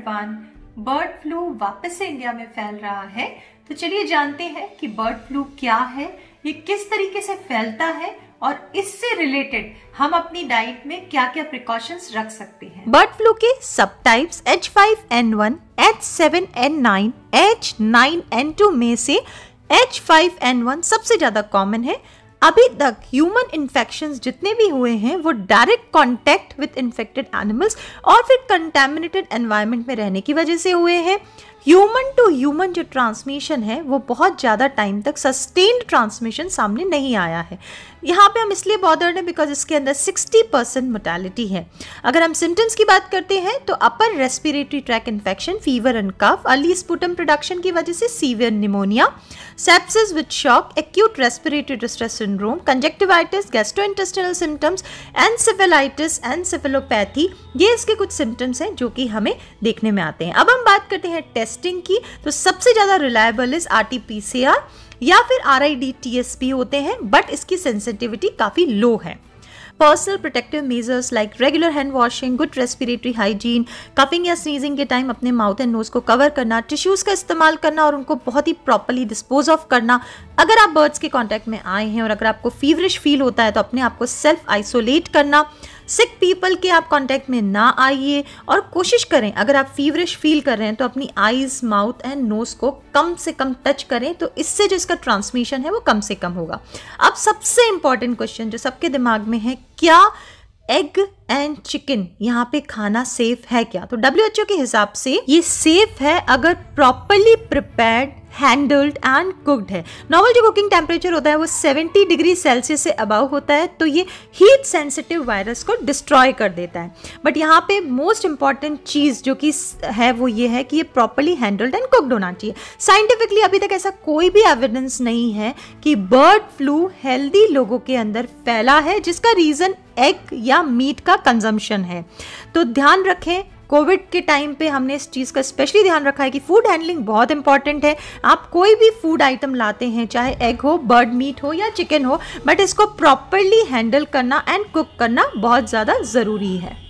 everyone bird flu वापस से India में फैल रहा है तो चलिए जानते हैं कि बर्ड फ्लू क्या है ये किस तरीके से फैलता है और इससे रिलेटेड हम अपनी डाइट में क्या क्या प्रिकॉशंस रख सकते हैं बर्ड फ्लू के सब types H five N one H seven N nine H nine N two में से एच फाइव एन वन सबसे ज्यादा कॉमन है अभी तक ह्यूमन इन्फेक्शन जितने भी हुए हैं वो direct contact with infected animals और फिर कंटेमिनेटेड एनवायरमेंट में रहने की वजह से हुए हैं ह्यूमन टू ह्यूमन जो ट्रांसमिशन है वो बहुत ज़्यादा टाइम तक सस्टेन्ड ट्रांसमिशन सामने नहीं आया है यहाँ पे हम इसलिए बॉर्डर हैं बिकॉज इसके अंदर 60 परसेंट मोटेलिटी है अगर हम सिम्टम्स की बात करते हैं तो upper respiratory tract infection fever and cough early sputum production की वजह से severe pneumonia sepsis with shock acute respiratory distress syndrome conjunctivitis gastrointestinal symptoms encephalitis encephalopathy ये इसके कुछ सिम्टम्स हैं जो कि हमें देखने में आते हैं अब हम बात करते हैं टेस्टिंग की तो सबसे ज़्यादा reliable is R T P C R या फिर R I D T S P होते हैं बट इसकी सेंसिटिविटी काफ़ी लो है personal protective measures like regular hand washing good respiratory hygiene coughing या स्नीजिंग के टाइम अपने माउथ एंड नोज को कवर करना टिश्यूज़ का इस्तेमाल करना और उनको बहुत ही प्रॉपरली डिस्पोज ऑफ करना अगर आप बर्ड्स के कॉन्टैक्ट में आए हैं और अगर आपको फीवरिश फील होता है तो अपने आप को सेल्फ आइसोलेट करना सिक पीपल के आप कांटेक्ट में ना आइए और कोशिश करें अगर आप फीवरिश फील कर रहे हैं तो अपनी आईज माउथ एंड नोज को कम से कम टच करें तो इससे जो इसका ट्रांसमिशन है वो कम से कम होगा अब सबसे इंपॉर्टेंट क्वेश्चन जो सबके दिमाग में है क्या एग एंड चिकन यहाँ पे खाना सेफ है क्या तो डब्ल्यू के हिसाब से ये सेफ है अगर properly prepared handled and cooked है नॉर्मल जो कुकिंग टेम्परेचर होता है वो 70 डिग्री सेल्सियस से अबाव होता है तो ये हीट सेंसिटिव वायरस को डिस्ट्रॉय कर देता है बट यहाँ पे मोस्ट इंपॉर्टेंट चीज़ जो कि है वो ये है कि ये प्रॉपरली हैंडल्ड एंड कुकड होना चाहिए साइंटिफिकली अभी तक ऐसा कोई भी एविडेंस नहीं है कि बर्ड फ्लू हेल्दी लोगों के अंदर फैला है जिसका रीज़न एग या मीट का कंजम्पशन है तो ध्यान रखें कोविड के टाइम पे हमने इस चीज़ का स्पेशली ध्यान रखा है कि फूड हैंडलिंग बहुत इंपॉर्टेंट है आप कोई भी फूड आइटम लाते हैं चाहे एग हो बर्ड मीट हो या चिकन हो बट इसको प्रॉपरली हैंडल करना एंड कुक करना बहुत ज़्यादा ज़रूरी है